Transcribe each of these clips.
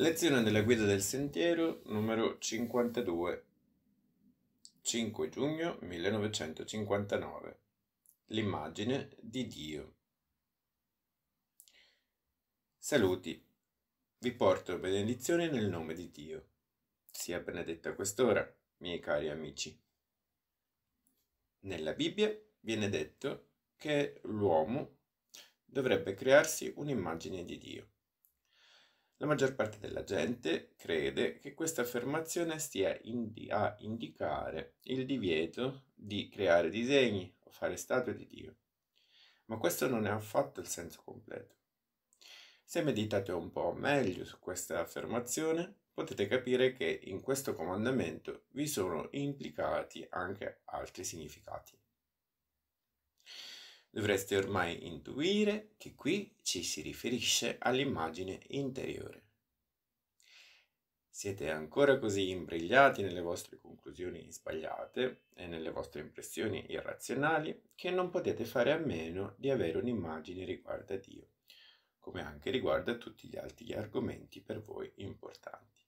Lezione della guida del sentiero numero 52 5 giugno 1959 L'immagine di Dio Saluti, vi porto benedizione nel nome di Dio. Sia benedetta quest'ora, miei cari amici. Nella Bibbia viene detto che l'uomo dovrebbe crearsi un'immagine di Dio la maggior parte della gente crede che questa affermazione stia indi- a indicare il divieto di creare disegni o fare statue di Dio, ma questo non è affatto il senso completo. Se meditate un po' meglio su questa affermazione, potete capire che in questo comandamento vi sono implicati anche altri significati. Dovreste ormai intuire che qui ci si riferisce all'immagine interiore. Siete ancora così imbrigliati nelle vostre conclusioni sbagliate e nelle vostre impressioni irrazionali che non potete fare a meno di avere un'immagine riguardo a Dio, come anche riguardo a tutti gli altri argomenti per voi importanti.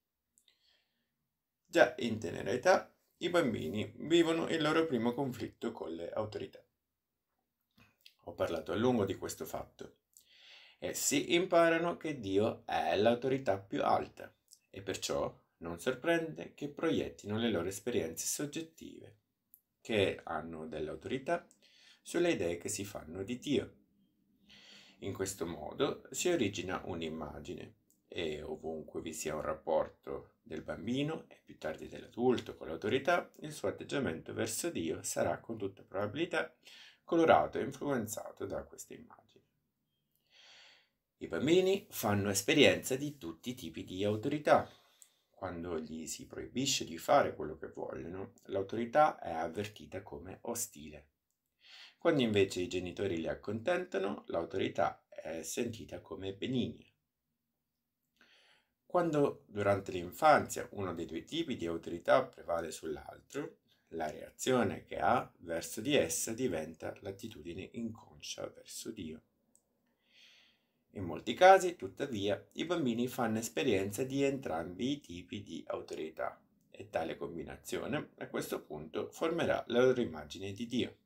Già in tenera età i bambini vivono il loro primo conflitto con le autorità. Ho parlato a lungo di questo fatto. Essi imparano che Dio è l'autorità più alta e perciò non sorprende che proiettino le loro esperienze soggettive, che hanno dell'autorità, sulle idee che si fanno di Dio. In questo modo si origina un'immagine e ovunque vi sia un rapporto del bambino e più tardi dell'adulto con l'autorità, il suo atteggiamento verso Dio sarà con tutta probabilità colorato e influenzato da queste immagini. I bambini fanno esperienza di tutti i tipi di autorità. Quando gli si proibisce di fare quello che vogliono, l'autorità è avvertita come ostile. Quando invece i genitori li accontentano, l'autorità è sentita come benigna. Quando durante l'infanzia uno dei due tipi di autorità prevale sull'altro, la reazione che ha verso di essa diventa l'attitudine inconscia verso Dio. In molti casi, tuttavia, i bambini fanno esperienza di entrambi i tipi di autorità e tale combinazione a questo punto formerà la loro immagine di Dio.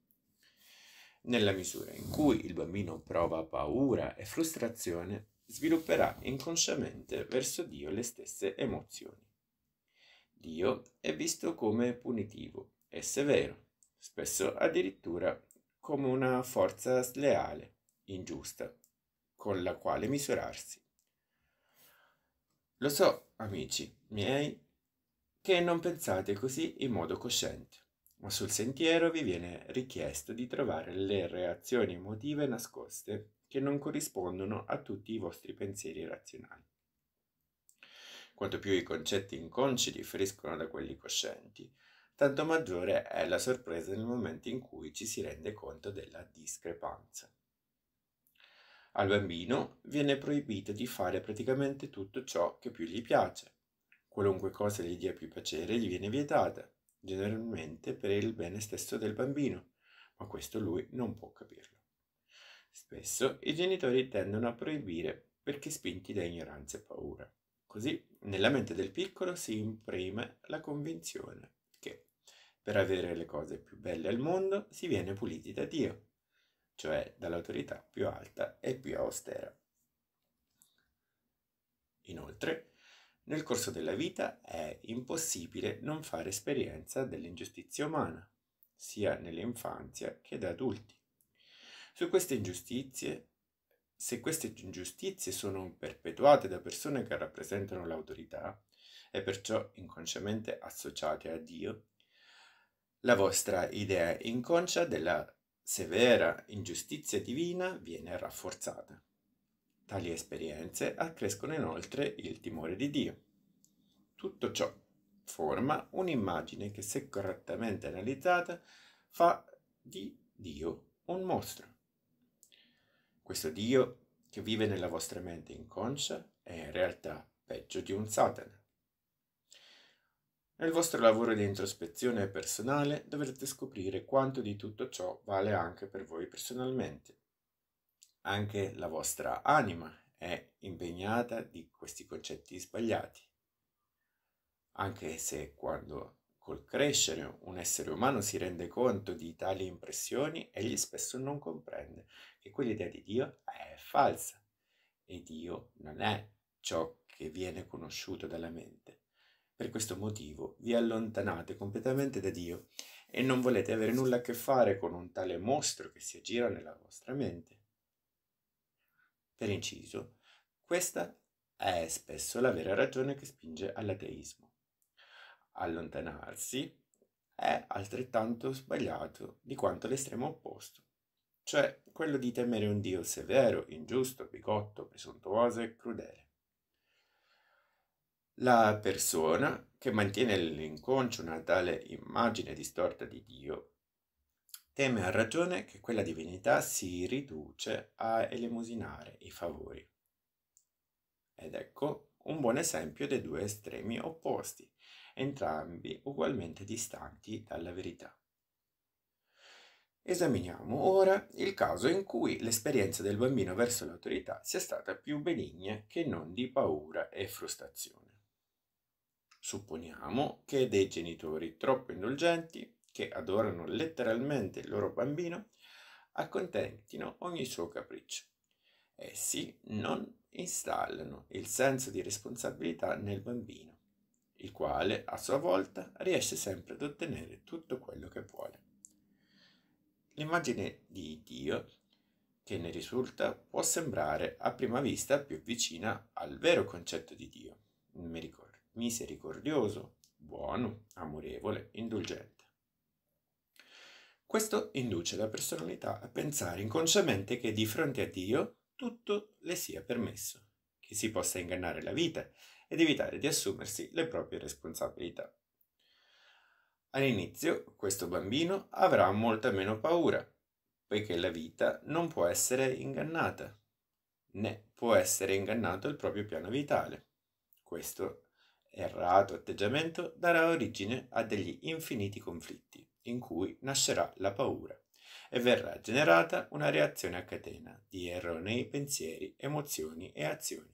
Nella misura in cui il bambino prova paura e frustrazione, svilupperà inconsciamente verso Dio le stesse emozioni. Dio è visto come punitivo è severo, spesso addirittura come una forza sleale, ingiusta, con la quale misurarsi. Lo so, amici miei, che non pensate così in modo cosciente, ma sul sentiero vi viene richiesto di trovare le reazioni emotive nascoste che non corrispondono a tutti i vostri pensieri razionali. Quanto più i concetti inconsci differiscono da quelli coscienti, tanto maggiore è la sorpresa nel momento in cui ci si rende conto della discrepanza. Al bambino viene proibito di fare praticamente tutto ciò che più gli piace. Qualunque cosa gli dia più piacere gli viene vietata, generalmente per il bene stesso del bambino, ma questo lui non può capirlo. Spesso i genitori tendono a proibire perché spinti da ignoranza e paura. Così nella mente del piccolo si imprime la convinzione per avere le cose più belle al mondo si viene puliti da Dio, cioè dall'autorità più alta e più austera. Inoltre, nel corso della vita è impossibile non fare esperienza dell'ingiustizia umana, sia nell'infanzia che da adulti. Su queste ingiustizie, se queste ingiustizie sono perpetuate da persone che rappresentano l'autorità e perciò inconsciamente associate a Dio, la vostra idea inconscia della severa ingiustizia divina viene rafforzata. Tali esperienze accrescono inoltre il timore di Dio. Tutto ciò forma un'immagine che, se correttamente analizzata, fa di Dio un mostro. Questo Dio che vive nella vostra mente inconscia è in realtà peggio di un Satana. Nel vostro lavoro di introspezione personale dovrete scoprire quanto di tutto ciò vale anche per voi personalmente. Anche la vostra anima è impegnata di questi concetti sbagliati. Anche se quando col crescere un essere umano si rende conto di tali impressioni, egli spesso non comprende che quell'idea di Dio è falsa e Dio non è ciò che viene conosciuto dalla mente per questo motivo vi allontanate completamente da Dio e non volete avere nulla a che fare con un tale mostro che si aggira nella vostra mente. Per inciso, questa è spesso la vera ragione che spinge all'ateismo. Allontanarsi è altrettanto sbagliato di quanto l'estremo opposto, cioè quello di temere un Dio severo, ingiusto, bigotto, presuntuoso e crudele. La persona che mantiene nell'inconscio una tale immagine distorta di Dio teme a ragione che quella divinità si riduce a elemosinare i favori. Ed ecco un buon esempio dei due estremi opposti, entrambi ugualmente distanti dalla verità. Esaminiamo ora il caso in cui l'esperienza del bambino verso l'autorità sia stata più benigna che non di paura e frustrazione. Supponiamo che dei genitori troppo indulgenti, che adorano letteralmente il loro bambino, accontentino ogni suo capriccio. Essi non installano il senso di responsabilità nel bambino, il quale a sua volta riesce sempre ad ottenere tutto quello che vuole. L'immagine di Dio che ne risulta può sembrare a prima vista più vicina al vero concetto di Dio, Mi ricordo misericordioso, buono, amorevole, indulgente. Questo induce la personalità a pensare inconsciamente che di fronte a Dio tutto le sia permesso, che si possa ingannare la vita ed evitare di assumersi le proprie responsabilità. All'inizio questo bambino avrà molta meno paura, poiché la vita non può essere ingannata, né può essere ingannato il proprio piano vitale. Questo errato atteggiamento darà origine a degli infiniti conflitti, in cui nascerà la paura e verrà generata una reazione a catena di erronei pensieri, emozioni e azioni.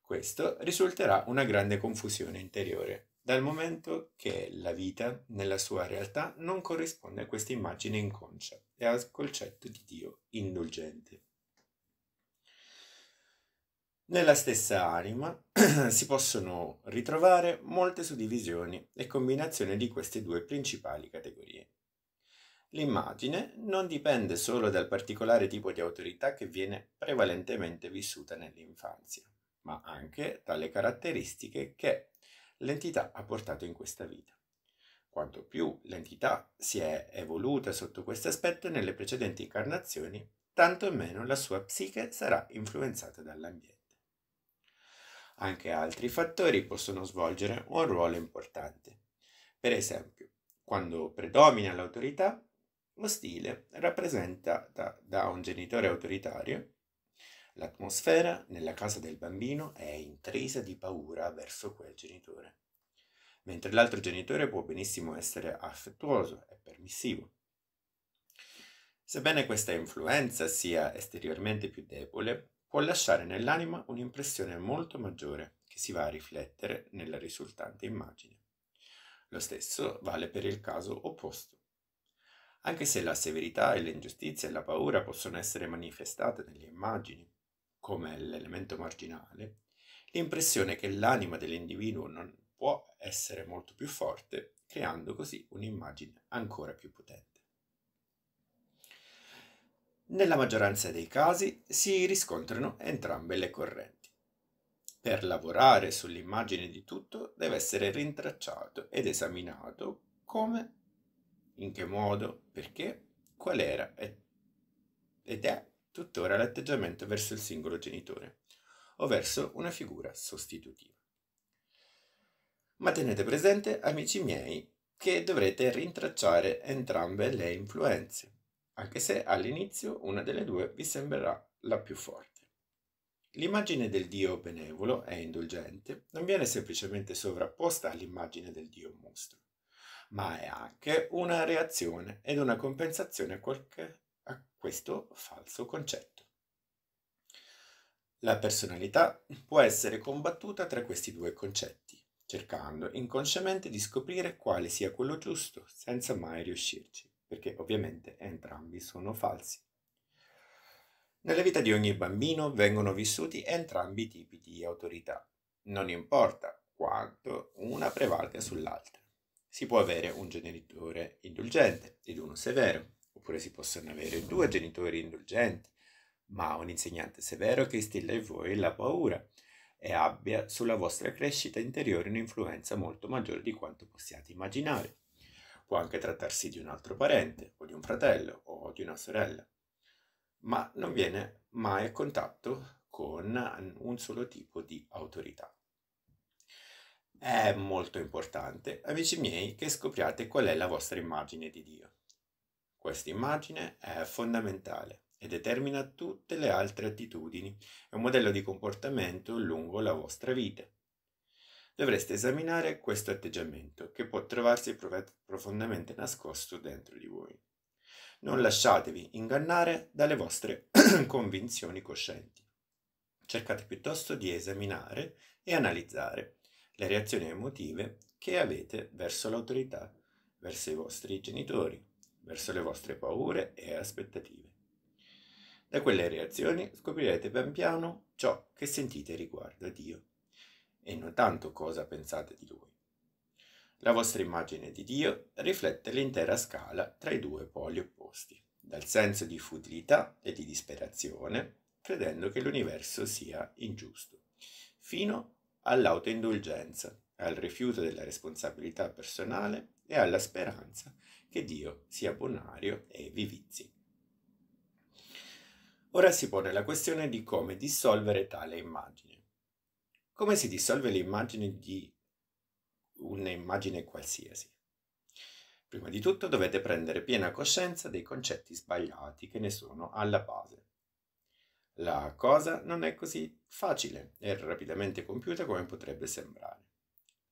Questo risulterà una grande confusione interiore, dal momento che la vita nella sua realtà non corrisponde a questa immagine inconscia e al concetto di Dio indulgente. Nella stessa anima si possono ritrovare molte suddivisioni e combinazioni di queste due principali categorie. L'immagine non dipende solo dal particolare tipo di autorità che viene prevalentemente vissuta nell'infanzia, ma anche dalle caratteristiche che l'entità ha portato in questa vita. Quanto più l'entità si è evoluta sotto questo aspetto nelle precedenti incarnazioni, tanto meno la sua psiche sarà influenzata dall'ambiente. Anche altri fattori possono svolgere un ruolo importante. Per esempio, quando predomina l'autorità, lo stile rappresenta da, da un genitore autoritario. L'atmosfera nella casa del bambino è intrisa di paura verso quel genitore, mentre l'altro genitore può benissimo essere affettuoso e permissivo. Sebbene questa influenza sia esteriormente più debole, può lasciare nell'anima un'impressione molto maggiore che si va a riflettere nella risultante immagine. Lo stesso vale per il caso opposto. Anche se la severità e l'ingiustizia e la paura possono essere manifestate nelle immagini, come l'elemento marginale, l'impressione che l'anima dell'individuo non può essere molto più forte, creando così un'immagine ancora più potente. Nella maggioranza dei casi si riscontrano entrambe le correnti. Per lavorare sull'immagine di tutto deve essere rintracciato ed esaminato come, in che modo, perché, qual era ed è tuttora l'atteggiamento verso il singolo genitore o verso una figura sostitutiva. Ma tenete presente, amici miei, che dovrete rintracciare entrambe le influenze anche se all'inizio una delle due vi sembrerà la più forte. L'immagine del Dio benevolo e indulgente non viene semplicemente sovrapposta all'immagine del Dio mostro, ma è anche una reazione ed una compensazione a, questo falso concetto. La personalità può essere combattuta tra questi due concetti, cercando inconsciamente di scoprire quale sia quello giusto, senza mai riuscirci perché ovviamente entrambi sono falsi. Nella vita di ogni bambino vengono vissuti entrambi i tipi di autorità, non importa quanto una prevalga sull'altra. Si può avere un genitore indulgente ed uno severo, oppure si possono avere due genitori indulgenti, ma un insegnante severo che instilla in voi la paura e abbia sulla vostra crescita interiore un'influenza molto maggiore di quanto possiate immaginare. Può anche trattarsi di un altro parente, o di un fratello, o di una sorella, ma non viene mai a contatto con un solo tipo di autorità. È molto importante, amici miei, che scopriate qual è la vostra immagine di Dio. Questa immagine è fondamentale e determina tutte le altre attitudini, e un modello di comportamento lungo la vostra vita dovreste esaminare questo atteggiamento che può trovarsi profondamente nascosto dentro di voi. Non lasciatevi ingannare dalle vostre convinzioni coscienti. Cercate piuttosto di esaminare e analizzare le reazioni emotive che avete verso l'autorità, verso i vostri genitori, verso le vostre paure e aspettative. Da quelle reazioni scoprirete pian piano ciò che sentite riguardo a Dio e non tanto cosa pensate di lui. La vostra immagine di Dio riflette l'intera scala tra i due poli opposti, dal senso di futilità e di disperazione, credendo che l'universo sia ingiusto, fino all'autoindulgenza, al rifiuto della responsabilità personale e alla speranza che Dio sia bonario e vivizi. Ora si pone la questione di come dissolvere tale immagine come si dissolve l'immagine di un'immagine qualsiasi. Prima di tutto dovete prendere piena coscienza dei concetti sbagliati che ne sono alla base. La cosa non è così facile e rapidamente compiuta come potrebbe sembrare.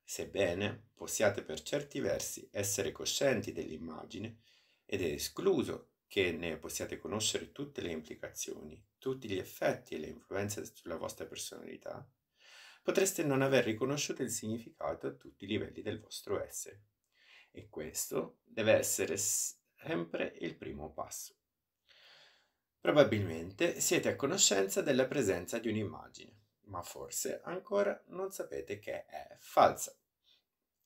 Sebbene possiate per certi versi essere coscienti dell'immagine ed è escluso che ne possiate conoscere tutte le implicazioni, tutti gli effetti e le influenze sulla vostra personalità, potreste non aver riconosciuto il significato a tutti i livelli del vostro essere. E questo deve essere sempre il primo passo. Probabilmente siete a conoscenza della presenza di un'immagine, ma forse ancora non sapete che è falsa.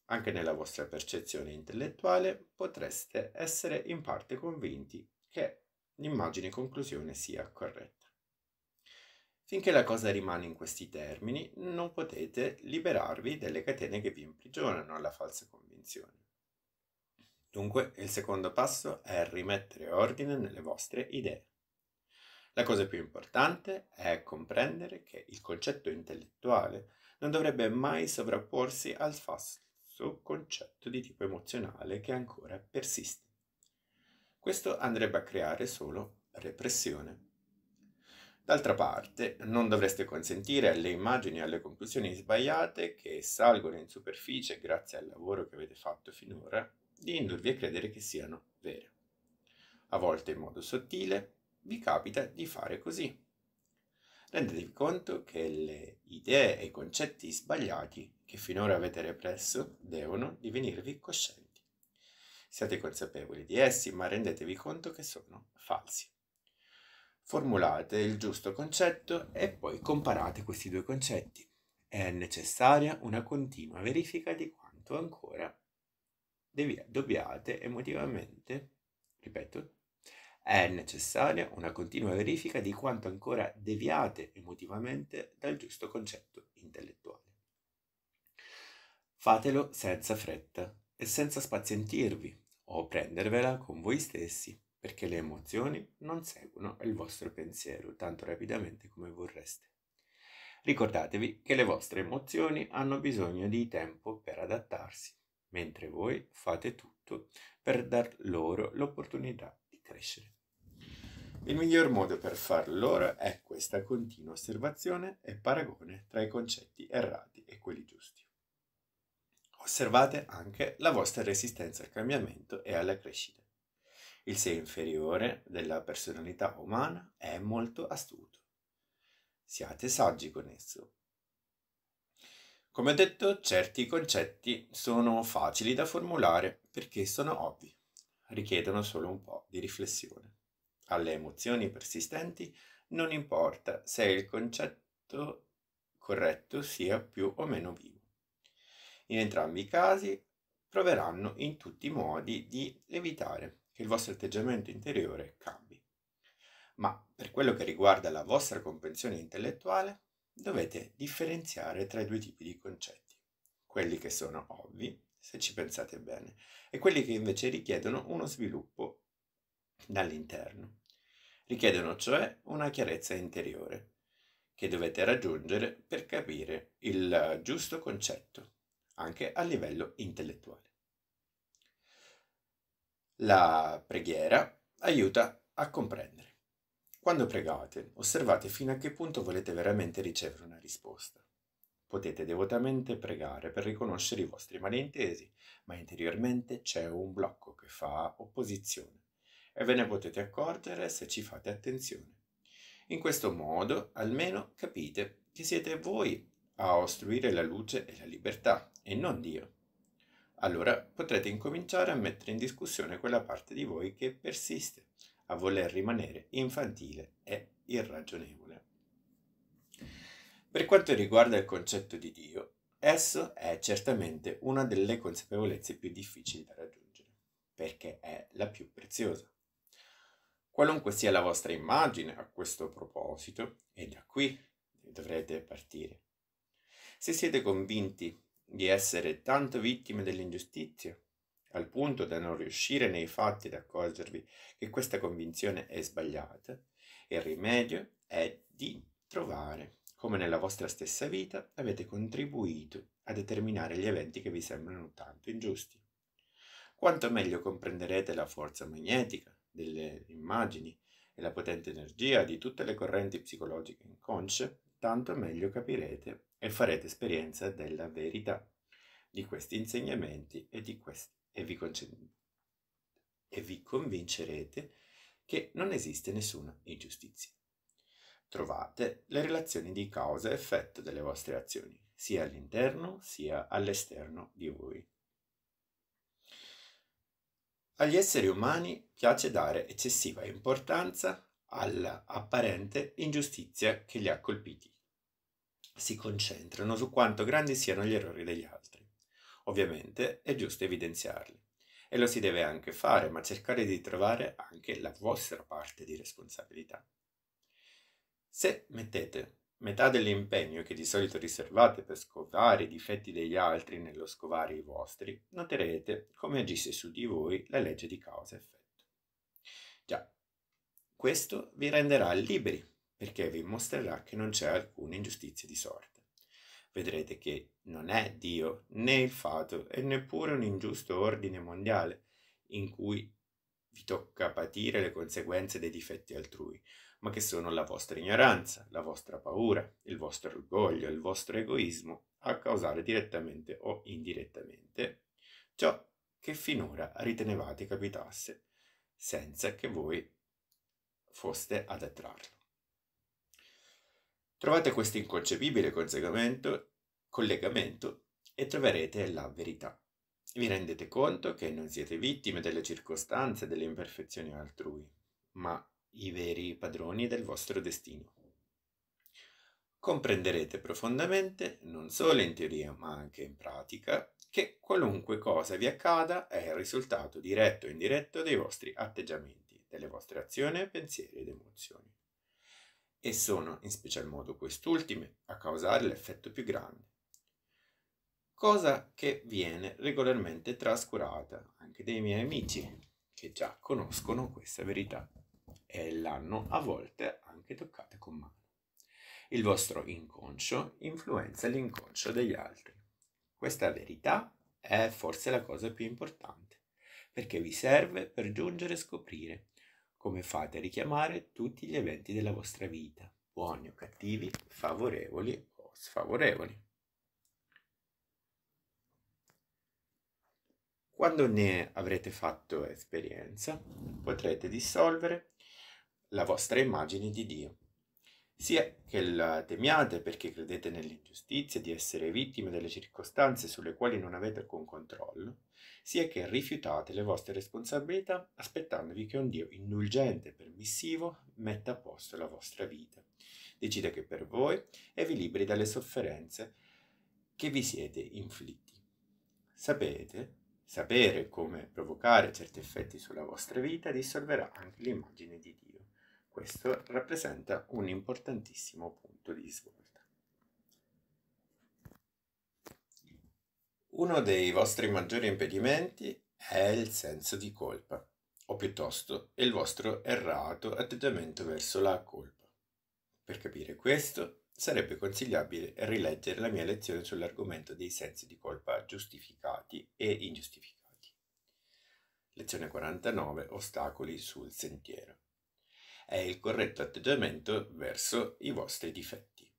Anche nella vostra percezione intellettuale potreste essere in parte convinti che l'immagine conclusione sia corretta. Finché la cosa rimane in questi termini, non potete liberarvi delle catene che vi imprigionano alla falsa convinzione. Dunque, il secondo passo è rimettere ordine nelle vostre idee. La cosa più importante è comprendere che il concetto intellettuale non dovrebbe mai sovrapporsi al falso concetto di tipo emozionale che ancora persiste. Questo andrebbe a creare solo repressione. D'altra parte, non dovreste consentire alle immagini e alle conclusioni sbagliate che salgono in superficie grazie al lavoro che avete fatto finora di indurvi a credere che siano vere. A volte in modo sottile, vi capita di fare così. Rendetevi conto che le idee e i concetti sbagliati che finora avete represso devono divenirvi coscienti. Siate consapevoli di essi, ma rendetevi conto che sono falsi formulate il giusto concetto e poi comparate questi due concetti. È necessaria una continua verifica di quanto ancora dobbiate emotivamente, ripeto, è necessaria una continua verifica di quanto ancora deviate emotivamente dal giusto concetto intellettuale. Fatelo senza fretta e senza spazientirvi o prendervela con voi stessi perché le emozioni non seguono il vostro pensiero tanto rapidamente come vorreste. Ricordatevi che le vostre emozioni hanno bisogno di tempo per adattarsi, mentre voi fate tutto per dar loro l'opportunità di crescere. Il miglior modo per far loro è questa continua osservazione e paragone tra i concetti errati e quelli giusti. Osservate anche la vostra resistenza al cambiamento e alla crescita. Il sé inferiore della personalità umana è molto astuto. Siate saggi con esso. Come detto, certi concetti sono facili da formulare perché sono ovvi, richiedono solo un po' di riflessione. Alle emozioni persistenti non importa se il concetto corretto sia più o meno vivo. In entrambi i casi proveranno in tutti i modi di evitare che il vostro atteggiamento interiore cambi. Ma per quello che riguarda la vostra comprensione intellettuale, dovete differenziare tra i due tipi di concetti, quelli che sono ovvi, se ci pensate bene, e quelli che invece richiedono uno sviluppo dall'interno. Richiedono cioè una chiarezza interiore, che dovete raggiungere per capire il giusto concetto, anche a livello intellettuale. La preghiera aiuta a comprendere. Quando pregate, osservate fino a che punto volete veramente ricevere una risposta. Potete devotamente pregare per riconoscere i vostri malintesi, ma interiormente c'è un blocco che fa opposizione e ve ne potete accorgere se ci fate attenzione. In questo modo almeno capite che siete voi a ostruire la luce e la libertà e non Dio allora potrete incominciare a mettere in discussione quella parte di voi che persiste a voler rimanere infantile e irragionevole. Per quanto riguarda il concetto di Dio, esso è certamente una delle consapevolezze più difficili da raggiungere, perché è la più preziosa. Qualunque sia la vostra immagine a questo proposito, è da qui dovrete partire. Se siete convinti di essere tanto vittime dell'ingiustizia, al punto da non riuscire nei fatti ad accorgervi che questa convinzione è sbagliata, il rimedio è di trovare come nella vostra stessa vita avete contribuito a determinare gli eventi che vi sembrano tanto ingiusti. Quanto meglio comprenderete la forza magnetica delle immagini e la potente energia di tutte le correnti psicologiche inconsce, tanto meglio capirete e farete esperienza della verità di questi insegnamenti e, di questi, e, vi, e vi convincerete che non esiste nessuna ingiustizia. Trovate le relazioni di causa e effetto delle vostre azioni, sia all'interno sia all'esterno di voi. Agli esseri umani piace dare eccessiva importanza all'apparente ingiustizia che li ha colpiti si concentrano su quanto grandi siano gli errori degli altri. Ovviamente è giusto evidenziarli e lo si deve anche fare, ma cercare di trovare anche la vostra parte di responsabilità. Se mettete metà dell'impegno che di solito riservate per scovare i difetti degli altri nello scovare i vostri, noterete come agisce su di voi la legge di causa-effetto. Già, questo vi renderà liberi perché vi mostrerà che non c'è alcuna ingiustizia di sorte. Vedrete che non è Dio né il fato e neppure un ingiusto ordine mondiale in cui vi tocca patire le conseguenze dei difetti altrui, ma che sono la vostra ignoranza, la vostra paura, il vostro orgoglio, il vostro egoismo a causare direttamente o indirettamente ciò che finora ritenevate capitasse, senza che voi foste ad attrarlo. Trovate questo inconcepibile collegamento, collegamento e troverete la verità. Vi rendete conto che non siete vittime delle circostanze e delle imperfezioni altrui, ma i veri padroni del vostro destino. Comprenderete profondamente, non solo in teoria ma anche in pratica, che qualunque cosa vi accada è il risultato diretto o indiretto dei vostri atteggiamenti, delle vostre azioni, pensieri ed emozioni e sono in special modo quest'ultime a causare l'effetto più grande. Cosa che viene regolarmente trascurata anche dai miei amici che già conoscono questa verità e l'hanno a volte anche toccata con mano. Il vostro inconscio influenza l'inconscio degli altri. Questa verità è forse la cosa più importante, perché vi serve per giungere a scoprire come fate a richiamare tutti gli eventi della vostra vita, buoni o cattivi, favorevoli o sfavorevoli. Quando ne avrete fatto esperienza, potrete dissolvere la vostra immagine di Dio, sia che la temiate perché credete nell'ingiustizia di essere vittime delle circostanze sulle quali non avete alcun controllo, sia che rifiutate le vostre responsabilità aspettandovi che un Dio indulgente e permissivo metta a posto la vostra vita, Decide che per voi e vi liberi dalle sofferenze che vi siete inflitti. Sapete, sapere come provocare certi effetti sulla vostra vita dissolverà anche l'immagine di Dio. Questo rappresenta un importantissimo punto di svolta. Uno dei vostri maggiori impedimenti è il senso di colpa, o piuttosto il vostro errato atteggiamento verso la colpa. Per capire questo, sarebbe consigliabile rileggere la mia lezione sull'argomento dei sensi di colpa giustificati e ingiustificati. Lezione 49. Ostacoli sul sentiero. È il corretto atteggiamento verso i vostri difetti.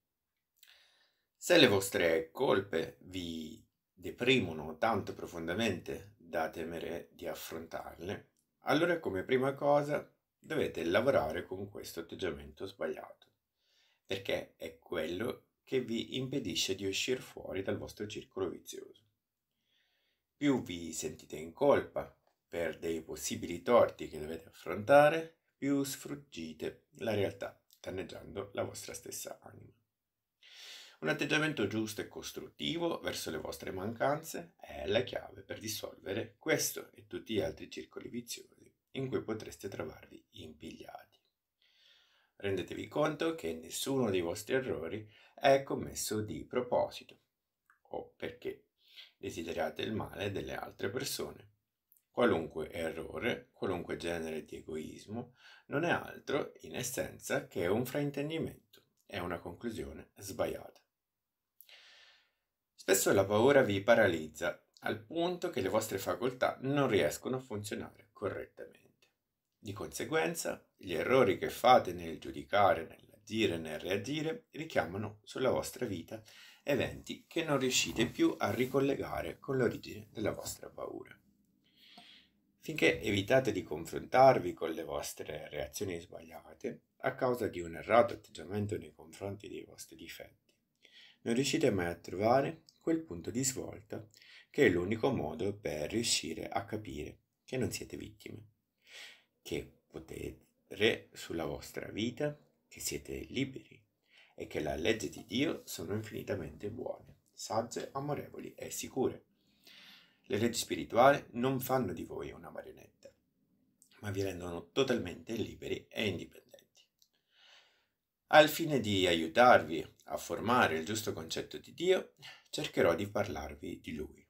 Se le vostre colpe vi deprimono tanto profondamente da temere di affrontarle, allora come prima cosa dovete lavorare con questo atteggiamento sbagliato, perché è quello che vi impedisce di uscire fuori dal vostro circolo vizioso. Più vi sentite in colpa per dei possibili torti che dovete affrontare, più sfruggite la realtà, danneggiando la vostra stessa anima. Un atteggiamento giusto e costruttivo verso le vostre mancanze è la chiave per dissolvere questo e tutti gli altri circoli viziosi in cui potreste trovarvi impigliati. Rendetevi conto che nessuno dei vostri errori è commesso di proposito o perché desideriate il male delle altre persone. Qualunque errore, qualunque genere di egoismo, non è altro in essenza che un fraintendimento, è una conclusione sbagliata. Spesso la paura vi paralizza al punto che le vostre facoltà non riescono a funzionare correttamente. Di conseguenza, gli errori che fate nel giudicare, nell'agire, e nel reagire richiamano sulla vostra vita eventi che non riuscite più a ricollegare con l'origine della vostra paura. Finché evitate di confrontarvi con le vostre reazioni sbagliate a causa di un errato atteggiamento nei confronti dei vostri difetti, non riuscite mai a trovare quel punto di svolta che è l'unico modo per riuscire a capire che non siete vittime, che potere sulla vostra vita, che siete liberi e che la legge di Dio sono infinitamente buone, sagge, amorevoli e sicure. Le leggi spirituali non fanno di voi una marionetta, ma vi rendono totalmente liberi e indipendenti. Al fine di aiutarvi a formare il giusto concetto di Dio, cercherò di parlarvi di lui.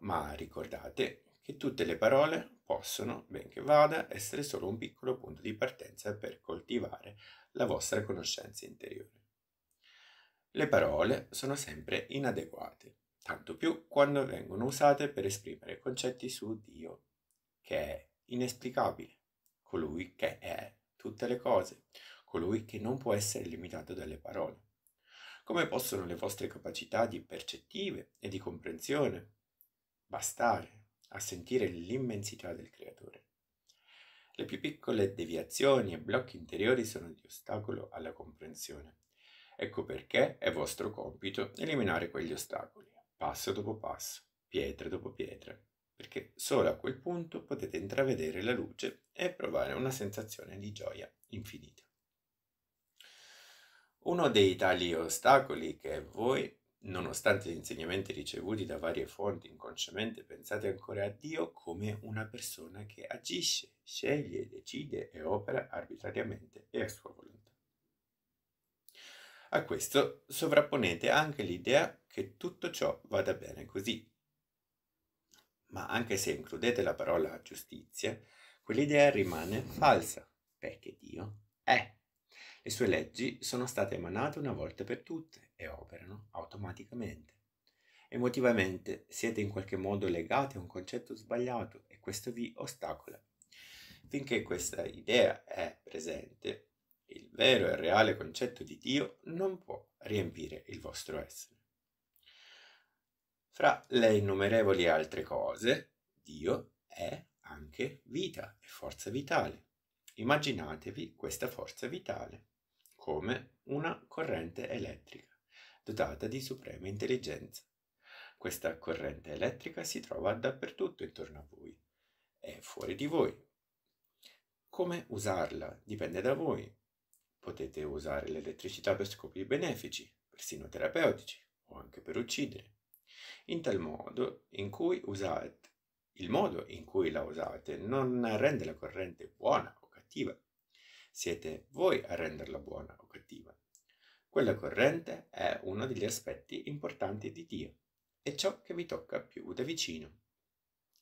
Ma ricordate che tutte le parole possono, benché vada, essere solo un piccolo punto di partenza per coltivare la vostra conoscenza interiore. Le parole sono sempre inadeguate, tanto più quando vengono usate per esprimere concetti su Dio, che è inesplicabile, colui che è tutte le cose, colui che non può essere limitato dalle parole come possono le vostre capacità di percettive e di comprensione bastare a sentire l'immensità del creatore. Le più piccole deviazioni e blocchi interiori sono di ostacolo alla comprensione. Ecco perché è vostro compito eliminare quegli ostacoli, passo dopo passo, pietra dopo pietra, perché solo a quel punto potete intravedere la luce e provare una sensazione di gioia infinita. Uno dei tali ostacoli che voi, nonostante gli insegnamenti ricevuti da varie fonti inconsciamente, pensate ancora a Dio come una persona che agisce, sceglie, decide e opera arbitrariamente e a sua volontà. A questo sovrapponete anche l'idea che tutto ciò vada bene così. Ma anche se includete la parola giustizia, quell'idea rimane falsa, perché Dio è le sue leggi sono state emanate una volta per tutte e operano automaticamente. Emotivamente siete in qualche modo legati a un concetto sbagliato e questo vi ostacola. Finché questa idea è presente, il vero e reale concetto di Dio non può riempire il vostro essere. Fra le innumerevoli altre cose, Dio è anche vita e forza vitale. Immaginatevi questa forza vitale come una corrente elettrica, dotata di suprema intelligenza. Questa corrente elettrica si trova dappertutto intorno a voi, è fuori di voi. Come usarla dipende da voi. Potete usare l'elettricità per scopi benefici, persino terapeutici, o anche per uccidere. In tal modo in cui usate, il modo in cui la usate non rende la corrente buona o cattiva, siete voi a renderla buona o cattiva. Quella corrente è uno degli aspetti importanti di Dio e ciò che vi tocca più da vicino.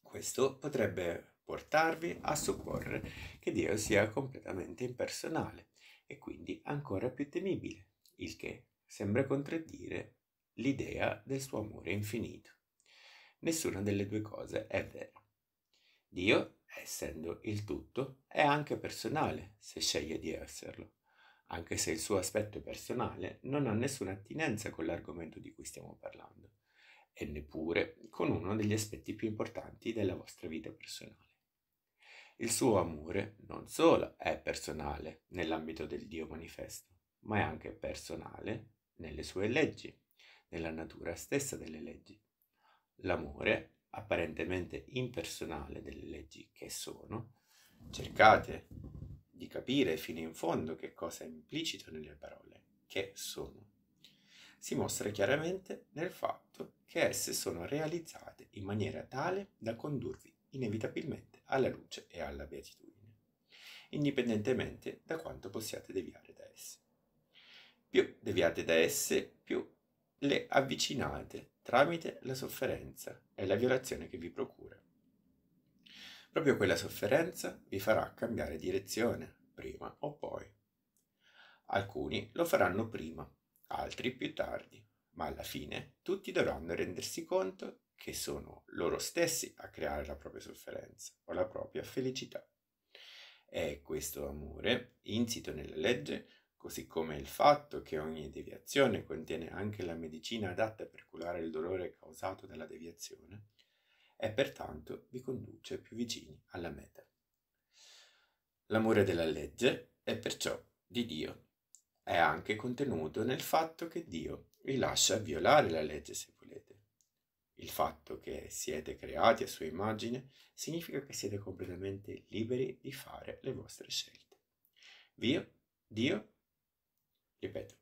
Questo potrebbe portarvi a supporre che Dio sia completamente impersonale e quindi ancora più temibile, il che sembra contraddire l'idea del suo amore infinito. Nessuna delle due cose è vera. Dio, essendo il tutto, è anche personale, se sceglie di esserlo, anche se il suo aspetto personale non ha nessuna attinenza con l'argomento di cui stiamo parlando, e neppure con uno degli aspetti più importanti della vostra vita personale. Il suo amore non solo è personale nell'ambito del Dio manifesto, ma è anche personale nelle sue leggi, nella natura stessa delle leggi. L'amore apparentemente impersonale delle leggi che sono, cercate di capire fino in fondo che cosa è implicito nelle parole che sono. Si mostra chiaramente nel fatto che esse sono realizzate in maniera tale da condurvi inevitabilmente alla luce e alla beatitudine, indipendentemente da quanto possiate deviare da esse. Più deviate da esse, più le avvicinate tramite la sofferenza e la violazione che vi procura. Proprio quella sofferenza vi farà cambiare direzione, prima o poi. Alcuni lo faranno prima, altri più tardi, ma alla fine tutti dovranno rendersi conto che sono loro stessi a creare la propria sofferenza o la propria felicità. E questo amore, insito nella legge, così come il fatto che ogni deviazione contiene anche la medicina adatta per curare il dolore causato dalla deviazione, e pertanto vi conduce più vicini alla meta. L'amore della legge è perciò di Dio. È anche contenuto nel fatto che Dio vi lascia violare la legge se volete. Il fatto che siete creati a sua immagine significa che siete completamente liberi di fare le vostre scelte. Dio, Dio Ripeto,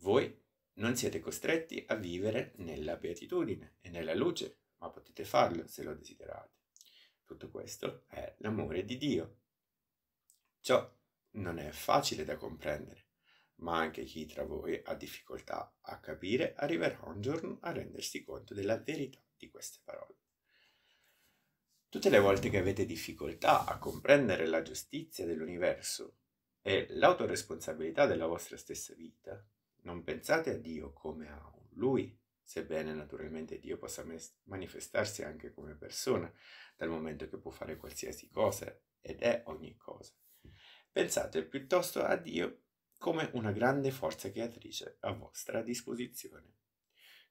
voi non siete costretti a vivere nella beatitudine e nella luce, ma potete farlo se lo desiderate. Tutto questo è l'amore di Dio. Ciò non è facile da comprendere, ma anche chi tra voi ha difficoltà a capire arriverà un giorno a rendersi conto della verità di queste parole. Tutte le volte che avete difficoltà a comprendere la giustizia dell'universo, è l'autoresponsabilità della vostra stessa vita. Non pensate a Dio come a un Lui, sebbene naturalmente Dio possa manifestarsi anche come persona, dal momento che può fare qualsiasi cosa ed è ogni cosa. Pensate piuttosto a Dio come una grande forza creatrice a vostra disposizione.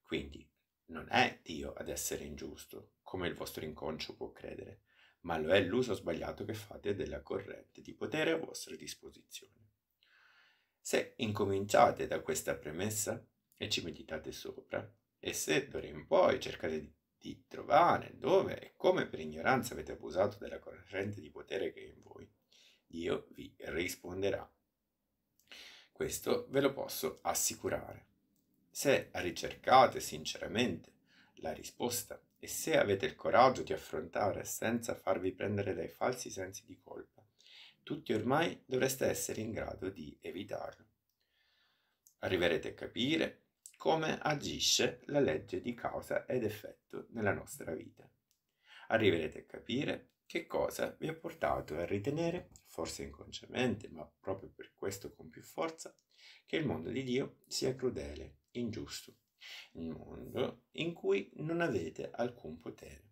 Quindi non è Dio ad essere ingiusto, come il vostro inconscio può credere, ma lo è l'uso sbagliato che fate della corrente di potere a vostra disposizione. Se incominciate da questa premessa e ci meditate sopra, e se d'ora in poi cercate di, di trovare dove e come per ignoranza avete abusato della corrente di potere che è in voi, Dio vi risponderà. Questo ve lo posso assicurare. Se ricercate sinceramente la risposta e se avete il coraggio di affrontare senza farvi prendere dai falsi sensi di colpa, tutti ormai dovreste essere in grado di evitarlo. Arriverete a capire come agisce la legge di causa ed effetto nella nostra vita. Arriverete a capire che cosa vi ha portato a ritenere, forse inconsciamente, ma proprio per questo con più forza, che il mondo di Dio sia crudele, ingiusto un mondo in cui non avete alcun potere,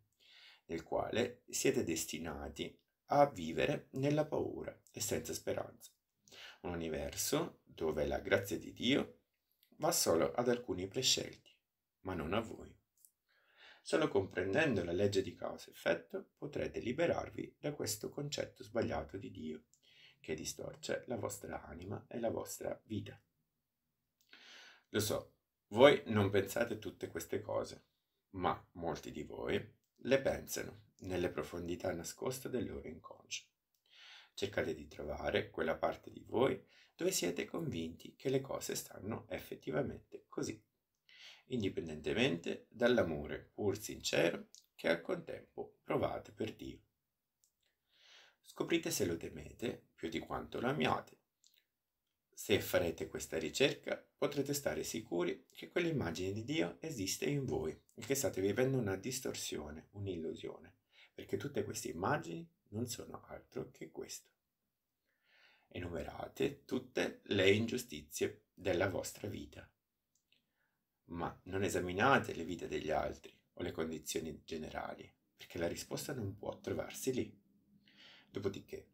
nel quale siete destinati a vivere nella paura e senza speranza. Un universo dove la grazia di Dio va solo ad alcuni prescelti, ma non a voi. Solo comprendendo la legge di causa-effetto e potrete liberarvi da questo concetto sbagliato di Dio che distorce la vostra anima e la vostra vita. Lo so, voi non pensate tutte queste cose, ma molti di voi le pensano nelle profondità nascoste del loro inconscio. Cercate di trovare quella parte di voi dove siete convinti che le cose stanno effettivamente così, indipendentemente dall'amore pur sincero che al contempo provate per Dio. Scoprite se lo temete più di quanto lo amiate se farete questa ricerca potrete stare sicuri che quell'immagine di Dio esiste in voi e che state vivendo una distorsione, un'illusione, perché tutte queste immagini non sono altro che questo. Enumerate tutte le ingiustizie della vostra vita, ma non esaminate le vite degli altri o le condizioni generali, perché la risposta non può trovarsi lì. Dopodiché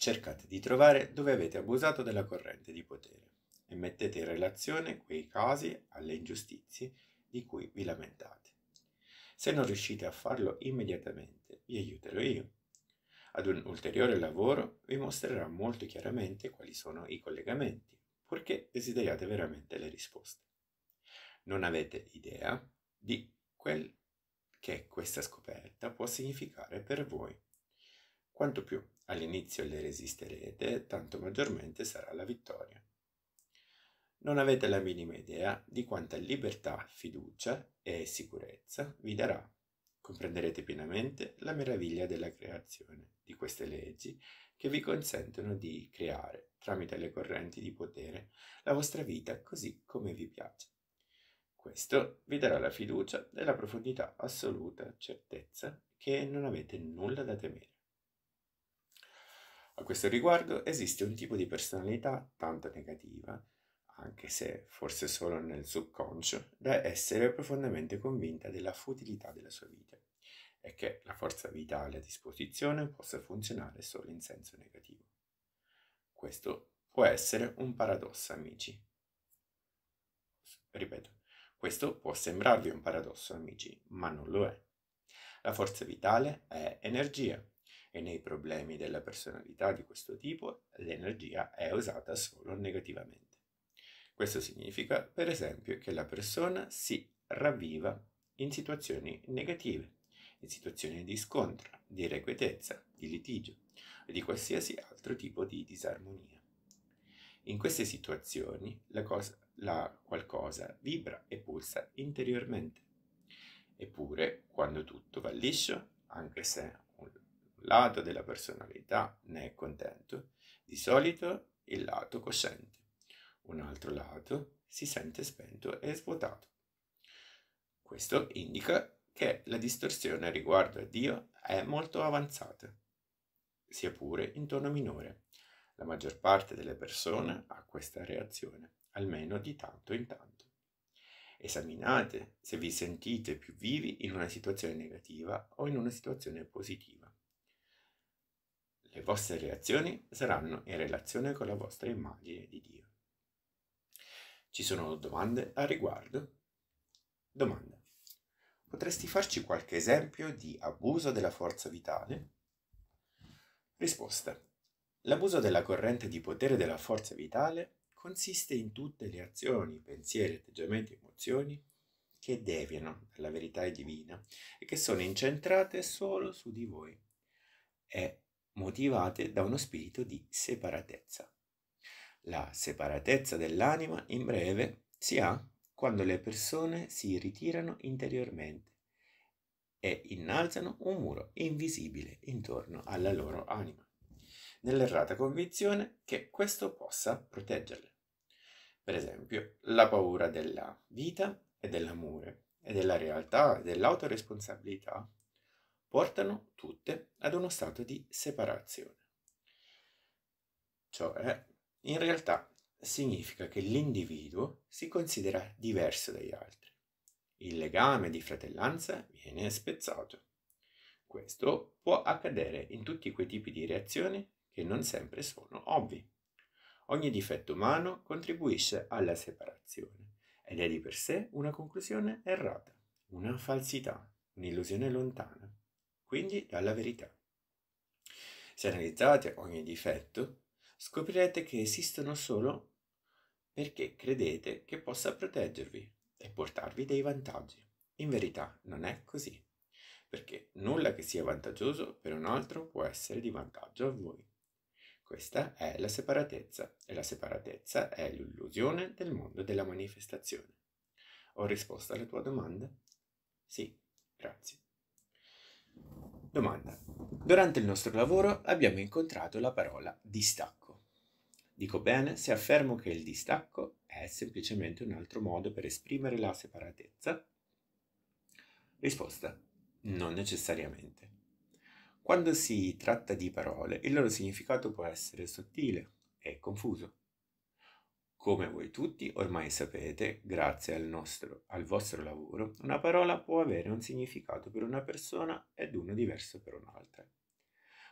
Cercate di trovare dove avete abusato della corrente di potere e mettete in relazione quei casi alle ingiustizie di cui vi lamentate. Se non riuscite a farlo immediatamente, vi aiuterò io. Ad un ulteriore lavoro vi mostrerà molto chiaramente quali sono i collegamenti, purché desideriate veramente le risposte. Non avete idea di quel che questa scoperta può significare per voi. Quanto più all'inizio le resisterete, tanto maggiormente sarà la vittoria. Non avete la minima idea di quanta libertà, fiducia e sicurezza vi darà. Comprenderete pienamente la meraviglia della creazione, di queste leggi che vi consentono di creare, tramite le correnti di potere, la vostra vita così come vi piace. Questo vi darà la fiducia e la profondità assoluta certezza che non avete nulla da temere. A questo riguardo esiste un tipo di personalità tanto negativa, anche se forse solo nel subconscio, da essere profondamente convinta della futilità della sua vita e che la forza vitale a disposizione possa funzionare solo in senso negativo. Questo può essere un paradosso, amici. Ripeto, questo può sembrarvi un paradosso, amici, ma non lo è. La forza vitale è energia e nei problemi della personalità di questo tipo l'energia è usata solo negativamente. Questo significa, per esempio, che la persona si ravviva in situazioni negative, in situazioni di scontro, di irrequietezza, di litigio e di qualsiasi altro tipo di disarmonia. In queste situazioni la, cosa, la qualcosa vibra e pulsa interiormente. Eppure, quando tutto va liscio, anche se lato della personalità ne è contento, di solito il lato cosciente, un altro lato si sente spento e svuotato. Questo indica che la distorsione riguardo a Dio è molto avanzata, sia pure in tono minore. La maggior parte delle persone ha questa reazione, almeno di tanto in tanto. Esaminate se vi sentite più vivi in una situazione negativa o in una situazione positiva le vostre reazioni saranno in relazione con la vostra immagine di Dio. Ci sono domande a riguardo? Domanda. Potresti farci qualche esempio di abuso della forza vitale? Risposta. L'abuso della corrente di potere della forza vitale consiste in tutte le azioni, pensieri, atteggiamenti emozioni che deviano dalla verità divina e che sono incentrate solo su di voi. È motivate da uno spirito di separatezza. La separatezza dell'anima, in breve, si ha quando le persone si ritirano interiormente e innalzano un muro invisibile intorno alla loro anima, nell'errata convinzione che questo possa proteggerle. Per esempio, la paura della vita e dell'amore e della realtà e dell'autoresponsabilità portano tutte ad uno stato di separazione. Cioè, in realtà significa che l'individuo si considera diverso dagli altri. Il legame di fratellanza viene spezzato. Questo può accadere in tutti quei tipi di reazioni che non sempre sono ovvi. Ogni difetto umano contribuisce alla separazione ed è di per sé una conclusione errata, una falsità, un'illusione lontana quindi dalla verità. Se analizzate ogni difetto, scoprirete che esistono solo perché credete che possa proteggervi e portarvi dei vantaggi. In verità non è così, perché nulla che sia vantaggioso per un altro può essere di vantaggio a voi. Questa è la separatezza e la separatezza è l'illusione del mondo della manifestazione. Ho risposto alla tua domanda? Sì, grazie. Domanda. Durante il nostro lavoro abbiamo incontrato la parola distacco. Dico bene se affermo che il distacco è semplicemente un altro modo per esprimere la separatezza? Risposta. Non necessariamente. Quando si tratta di parole, il loro significato può essere sottile e confuso. Come voi tutti ormai sapete, grazie al, nostro, al vostro lavoro, una parola può avere un significato per una persona ed uno diverso per un'altra.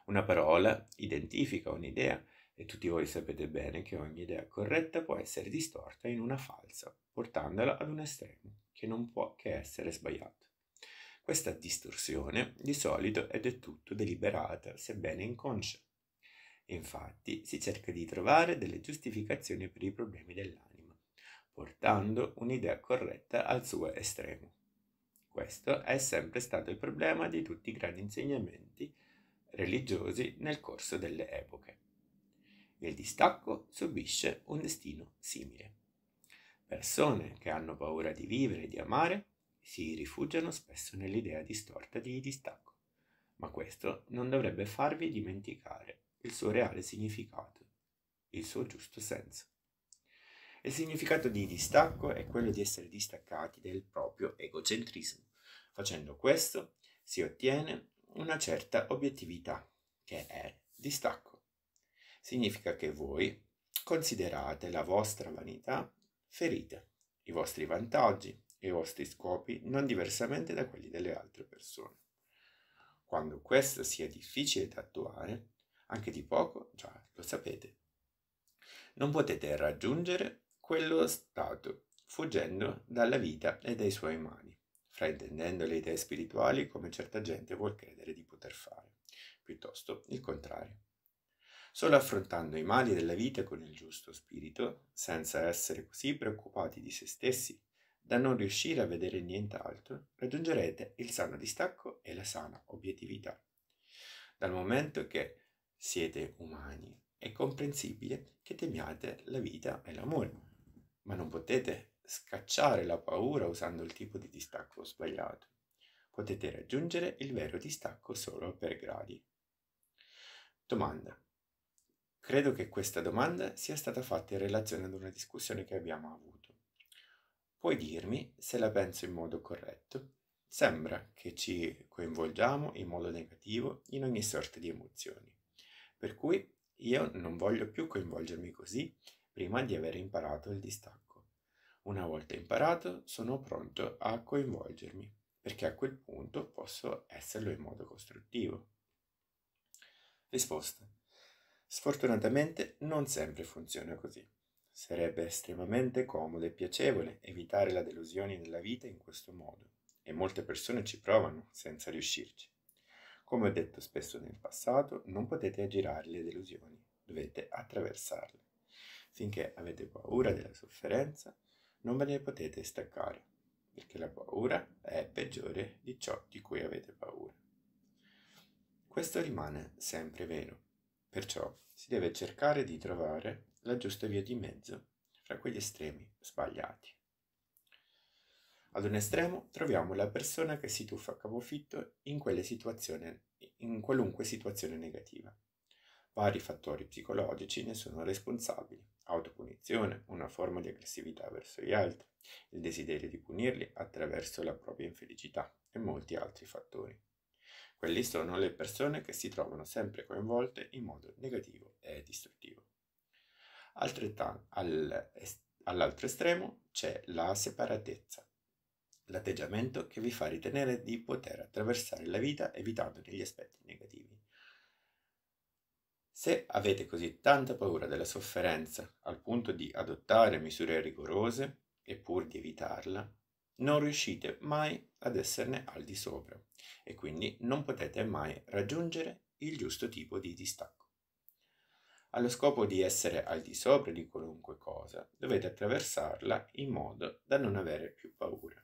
Una parola identifica un'idea e tutti voi sapete bene che ogni idea corretta può essere distorta in una falsa, portandola ad un estremo che non può che essere sbagliato. Questa distorsione di solito è del tutto deliberata, sebbene inconscia, Infatti si cerca di trovare delle giustificazioni per i problemi dell'anima, portando un'idea corretta al suo estremo. Questo è sempre stato il problema di tutti i grandi insegnamenti religiosi nel corso delle epoche. Il distacco subisce un destino simile. Persone che hanno paura di vivere e di amare si rifugiano spesso nell'idea distorta di distacco, ma questo non dovrebbe farvi dimenticare il suo reale significato, il suo giusto senso. Il significato di distacco è quello di essere distaccati dal proprio egocentrismo. Facendo questo si ottiene una certa obiettività, che è distacco. Significa che voi considerate la vostra vanità ferita, i vostri vantaggi e i vostri scopi non diversamente da quelli delle altre persone. Quando questo sia difficile da attuare, anche di poco, già lo sapete. Non potete raggiungere quello stato fuggendo dalla vita e dai suoi mali, fraintendendo le idee spirituali come certa gente vuol credere di poter fare, piuttosto il contrario. Solo affrontando i mali della vita con il giusto spirito, senza essere così preoccupati di se stessi da non riuscire a vedere nient'altro, raggiungerete il sano distacco e la sana obiettività. Dal momento che siete umani. È comprensibile che temiate la vita e l'amore, ma non potete scacciare la paura usando il tipo di distacco sbagliato. Potete raggiungere il vero distacco solo per gradi. Domanda. Credo che questa domanda sia stata fatta in relazione ad una discussione che abbiamo avuto. Puoi dirmi se la penso in modo corretto? Sembra che ci coinvolgiamo in modo negativo in ogni sorta di emozioni. Per cui io non voglio più coinvolgermi così prima di aver imparato il distacco. Una volta imparato sono pronto a coinvolgermi, perché a quel punto posso esserlo in modo costruttivo. Risposta. Sfortunatamente non sempre funziona così. Sarebbe estremamente comodo e piacevole evitare la delusione della vita in questo modo, e molte persone ci provano senza riuscirci. Come ho detto spesso nel passato, non potete aggirare le delusioni, dovete attraversarle. Finché avete paura della sofferenza, non ve ne potete staccare, perché la paura è peggiore di ciò di cui avete paura. Questo rimane sempre vero, perciò si deve cercare di trovare la giusta via di mezzo fra quegli estremi sbagliati. Ad un estremo troviamo la persona che si tuffa a capofitto in, in qualunque situazione negativa. Vari fattori psicologici ne sono responsabili. Autopunizione, una forma di aggressività verso gli altri, il desiderio di punirli attraverso la propria infelicità e molti altri fattori. Quelli sono le persone che si trovano sempre coinvolte in modo negativo e distruttivo. Altrettanto, all'altro estremo c'è la separatezza, l'atteggiamento che vi fa ritenere di poter attraversare la vita evitando gli aspetti negativi. Se avete così tanta paura della sofferenza al punto di adottare misure rigorose e pur di evitarla, non riuscite mai ad esserne al di sopra e quindi non potete mai raggiungere il giusto tipo di distacco. Allo scopo di essere al di sopra di qualunque cosa, dovete attraversarla in modo da non avere più paura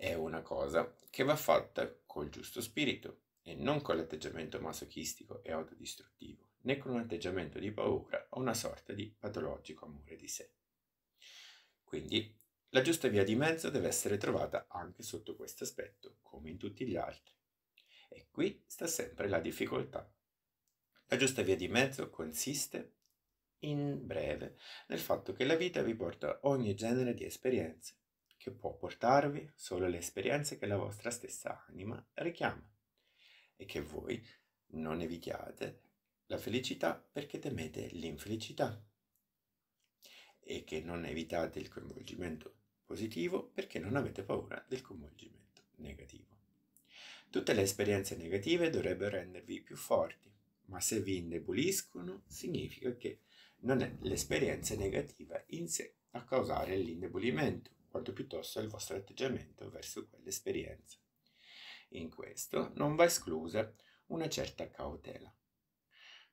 è una cosa che va fatta col giusto spirito e non con l'atteggiamento masochistico e autodistruttivo, né con un atteggiamento di paura o una sorta di patologico amore di sé. Quindi la giusta via di mezzo deve essere trovata anche sotto questo aspetto, come in tutti gli altri. E qui sta sempre la difficoltà. La giusta via di mezzo consiste, in breve, nel fatto che la vita vi porta ogni genere di esperienze, che può portarvi solo le esperienze che la vostra stessa anima richiama e che voi non evitiate la felicità perché temete l'infelicità e che non evitate il coinvolgimento positivo perché non avete paura del coinvolgimento negativo. Tutte le esperienze negative dovrebbero rendervi più forti, ma se vi indeboliscono significa che non è l'esperienza negativa in sé a causare l'indebolimento, quanto piuttosto è il vostro atteggiamento verso quell'esperienza. In questo non va esclusa una certa cautela.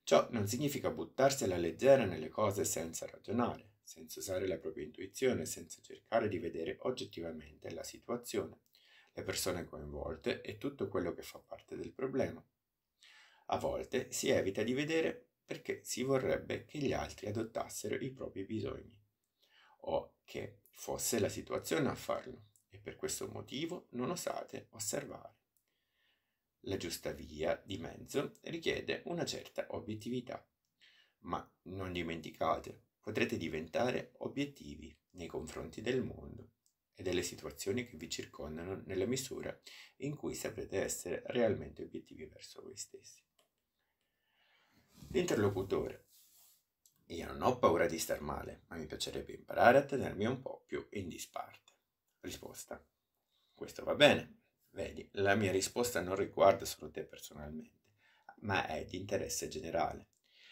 Ciò non significa buttarsi alla leggera nelle cose senza ragionare, senza usare la propria intuizione, senza cercare di vedere oggettivamente la situazione, le persone coinvolte e tutto quello che fa parte del problema. A volte si evita di vedere perché si vorrebbe che gli altri adottassero i propri bisogni o che Fosse la situazione a farlo, e per questo motivo non osate osservare. La giusta via di mezzo richiede una certa obiettività, ma non dimenticate, potrete diventare obiettivi nei confronti del mondo e delle situazioni che vi circondano nella misura in cui saprete essere realmente obiettivi verso voi stessi. L'interlocutore. Io non ho paura di star male, ma mi piacerebbe imparare a tenermi un po' più in disparte. Risposta. Questo va bene. Vedi, la mia risposta non riguarda solo te personalmente, ma è di interesse generale.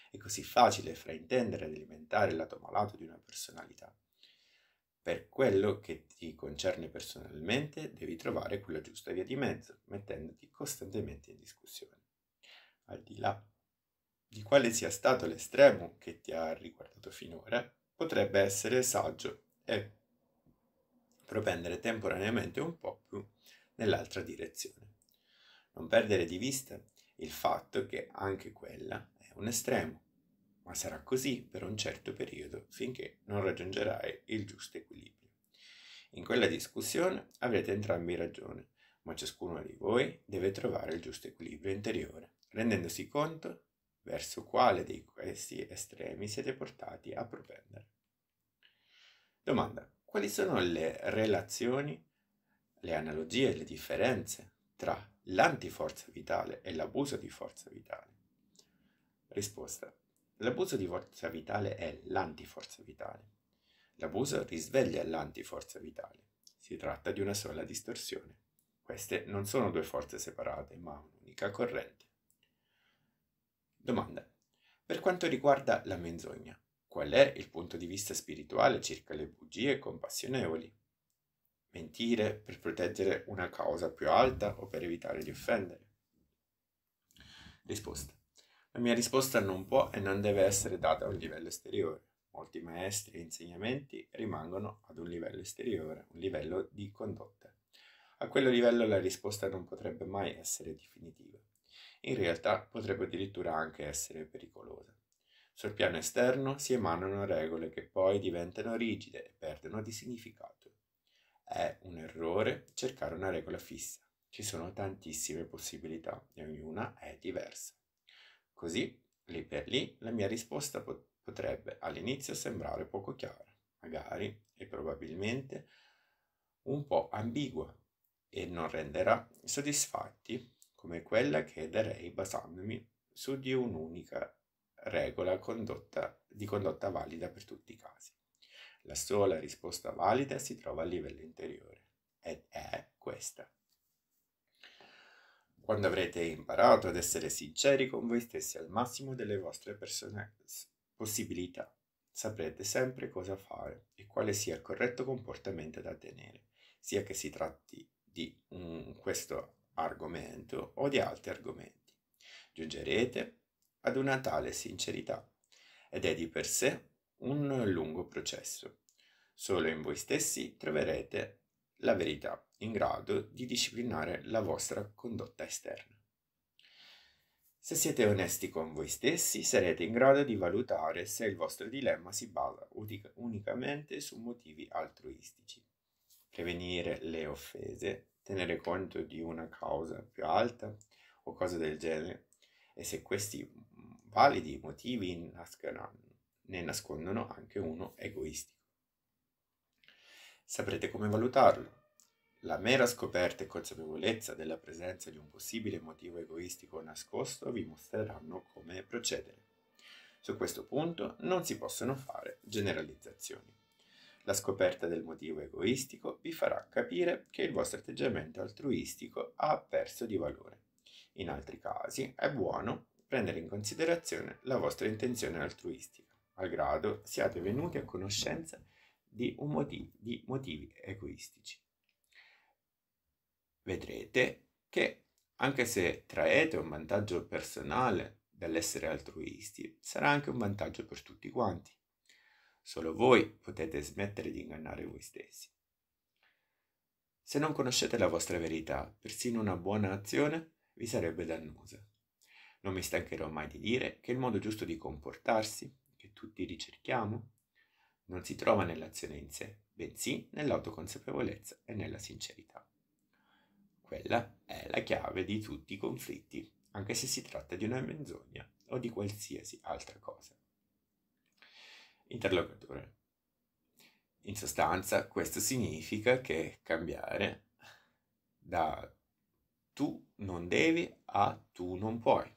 È così facile fraintendere ed alimentare il lato malato di una personalità. Per quello che ti concerne personalmente, devi trovare quella giusta via di mezzo, mettendoti costantemente in discussione. Al di là di quale sia stato l'estremo che ti ha riguardato finora, potrebbe essere saggio e propendere temporaneamente un po' più nell'altra direzione. Non perdere di vista il fatto che anche quella è un estremo, ma sarà così per un certo periodo finché non raggiungerai il giusto equilibrio. In quella discussione avrete entrambi ragione, ma ciascuno di voi deve trovare il giusto equilibrio interiore, rendendosi conto verso quale di questi estremi siete portati a propendere. Domanda quali sono le relazioni, le analogie le differenze tra l'antiforza vitale e l'abuso di forza vitale? Risposta. L'abuso di forza vitale è l'antiforza vitale. L'abuso risveglia l'antiforza vitale. Si tratta di una sola distorsione. Queste non sono due forze separate, ma un'unica corrente. Domanda. Per quanto riguarda la menzogna, Qual è il punto di vista spirituale circa le bugie compassionevoli? Mentire per proteggere una causa più alta o per evitare di offendere? Risposta. La mia risposta non può e non deve essere data a un livello esteriore. Molti maestri e insegnamenti rimangono ad un livello esteriore, un livello di condotta. A quello livello la risposta non potrebbe mai essere definitiva. In realtà potrebbe addirittura anche essere pericolosa. Sul piano esterno si emanano regole che poi diventano rigide e perdono di significato. È un errore cercare una regola fissa. Ci sono tantissime possibilità e ognuna è diversa. Così, lì per lì, la mia risposta potrebbe all'inizio sembrare poco chiara, magari e probabilmente un po' ambigua e non renderà soddisfatti come quella che darei basandomi su di un'unica regola condotta, di condotta valida per tutti i casi. La sola risposta valida si trova a livello interiore ed è questa. Quando avrete imparato ad essere sinceri con voi stessi al massimo delle vostre possibilità, saprete sempre cosa fare e quale sia il corretto comportamento da tenere, sia che si tratti di um, questo argomento o di altri argomenti. Giungerete ad una tale sincerità ed è di per sé un lungo processo. Solo in voi stessi troverete la verità in grado di disciplinare la vostra condotta esterna. Se siete onesti con voi stessi, sarete in grado di valutare se il vostro dilemma si basa unicamente su motivi altruistici. Prevenire le offese, tenere conto di una causa più alta o cose del genere, e se questi validi motivi ne nascondono anche uno egoistico. Saprete come valutarlo. La mera scoperta e consapevolezza della presenza di un possibile motivo egoistico nascosto vi mostreranno come procedere. Su questo punto non si possono fare generalizzazioni. La scoperta del motivo egoistico vi farà capire che il vostro atteggiamento altruistico ha perso di valore. In altri casi è buono prendere in considerazione la vostra intenzione altruistica, malgrado siate venuti a conoscenza di, motiv- di motivi egoistici. Vedrete che anche se traete un vantaggio personale dall'essere altruisti, sarà anche un vantaggio per tutti quanti. Solo voi potete smettere di ingannare voi stessi. Se non conoscete la vostra verità, persino una buona azione vi sarebbe dannosa. Non mi stancherò mai di dire che il modo giusto di comportarsi, che tutti ricerchiamo, non si trova nell'azione in sé, bensì nell'autoconsapevolezza e nella sincerità. Quella è la chiave di tutti i conflitti, anche se si tratta di una menzogna o di qualsiasi altra cosa. Interlocutore. In sostanza, questo significa che cambiare da tu non devi a tu non puoi.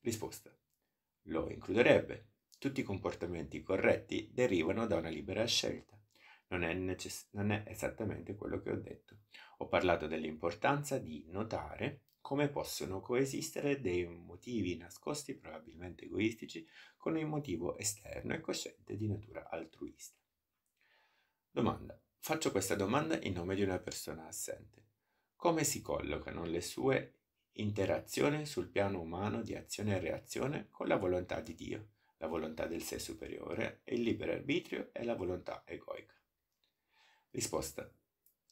Risposta. Lo includerebbe. Tutti i comportamenti corretti derivano da una libera scelta. Non è, necess- non è esattamente quello che ho detto. Ho parlato dell'importanza di notare come possono coesistere dei motivi nascosti, probabilmente egoistici, con un motivo esterno e cosciente di natura altruista. Domanda. Faccio questa domanda in nome di una persona assente. Come si collocano le sue interazione sul piano umano di azione e reazione con la volontà di Dio, la volontà del sé superiore, il libero arbitrio e la volontà egoica. Risposta.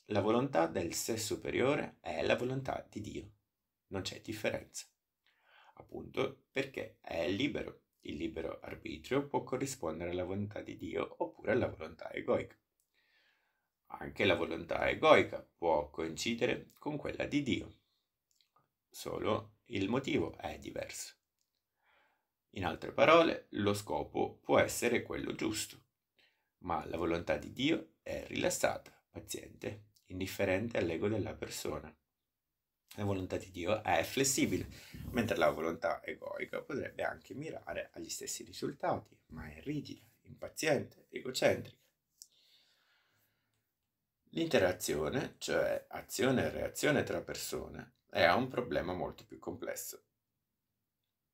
La volontà del sé superiore è la volontà di Dio. Non c'è differenza. Appunto perché è libero. Il libero arbitrio può corrispondere alla volontà di Dio oppure alla volontà egoica. Anche la volontà egoica può coincidere con quella di Dio solo il motivo è diverso. In altre parole, lo scopo può essere quello giusto, ma la volontà di Dio è rilassata, paziente, indifferente all'ego della persona. La volontà di Dio è flessibile, mentre la volontà egoica potrebbe anche mirare agli stessi risultati, ma è rigida, impaziente, egocentrica. L'interazione, cioè azione e reazione tra persone, e ha un problema molto più complesso.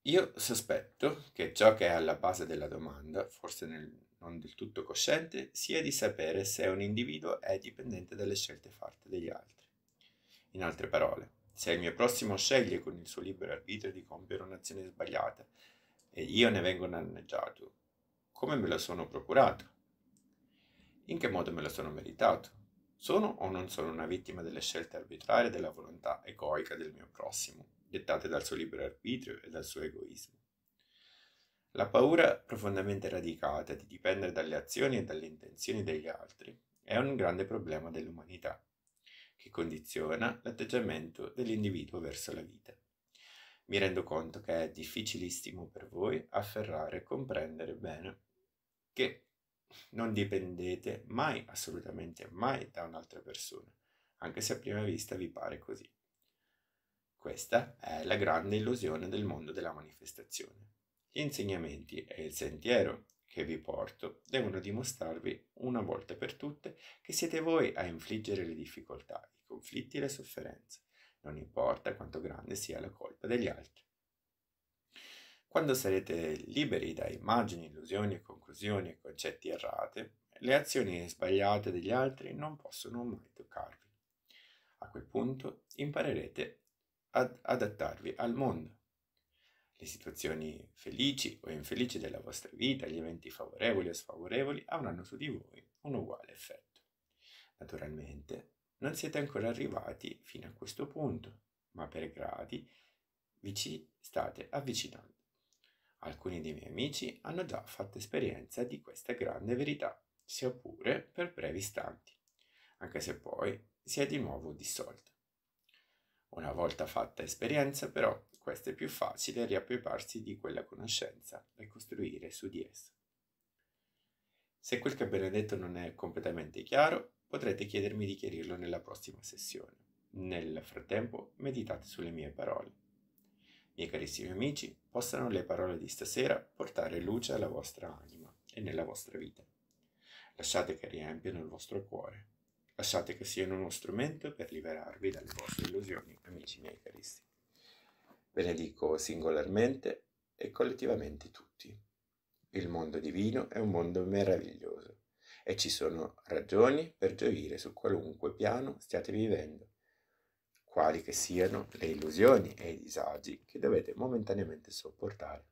Io sospetto che ciò che è alla base della domanda, forse nel, non del tutto cosciente, sia di sapere se un individuo è dipendente dalle scelte fatte dagli altri. In altre parole, se il mio prossimo sceglie con il suo libero arbitrio di compiere un'azione sbagliata e io ne vengo danneggiato, come me lo sono procurato? In che modo me lo sono meritato? Sono o non sono una vittima delle scelte arbitrarie della volontà egoica del mio prossimo, dettate dal suo libero arbitrio e dal suo egoismo? La paura profondamente radicata di dipendere dalle azioni e dalle intenzioni degli altri è un grande problema dell'umanità, che condiziona l'atteggiamento dell'individuo verso la vita. Mi rendo conto che è difficilissimo per voi afferrare e comprendere bene che non dipendete mai, assolutamente mai, da un'altra persona, anche se a prima vista vi pare così. Questa è la grande illusione del mondo della manifestazione. Gli insegnamenti e il sentiero che vi porto devono dimostrarvi una volta per tutte che siete voi a infliggere le difficoltà, i conflitti e le sofferenze, non importa quanto grande sia la colpa degli altri. Quando sarete liberi da immagini, illusioni, conclusioni e concetti errate, le azioni sbagliate degli altri non possono mai toccarvi. A quel punto imparerete ad adattarvi al mondo. Le situazioni felici o infelici della vostra vita, gli eventi favorevoli o sfavorevoli avranno su di voi un uguale effetto. Naturalmente, non siete ancora arrivati fino a questo punto, ma per gradi vi ci state avvicinando. Alcuni dei miei amici hanno già fatto esperienza di questa grande verità, sia pure per brevi istanti, anche se poi si è di nuovo dissolta. Una volta fatta esperienza, però, questo è più facile riappropriarsi di quella conoscenza e costruire su di essa. Se quel che abbiamo detto non è completamente chiaro, potrete chiedermi di chiarirlo nella prossima sessione. Nel frattempo, meditate sulle mie parole. Miei carissimi amici, possano le parole di stasera portare luce alla vostra anima e nella vostra vita. Lasciate che riempiano il vostro cuore. Lasciate che siano uno strumento per liberarvi dalle vostre illusioni, amici miei carissimi. Benedico singolarmente e collettivamente tutti. Il mondo divino è un mondo meraviglioso e ci sono ragioni per gioire su qualunque piano stiate vivendo quali che siano le illusioni e i disagi che dovete momentaneamente sopportare.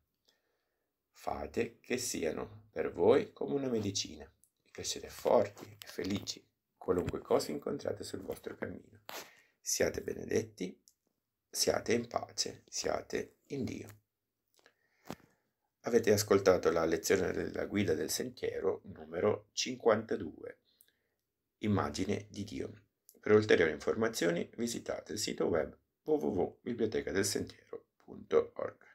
Fate che siano per voi come una medicina e crescete forti e felici qualunque cosa incontrate sul vostro cammino. Siate benedetti, siate in pace, siate in Dio. Avete ascoltato la lezione della guida del sentiero numero 52, immagine di Dio. Per ulteriori informazioni visitate il sito web www.bibliotecadelsentiero.org.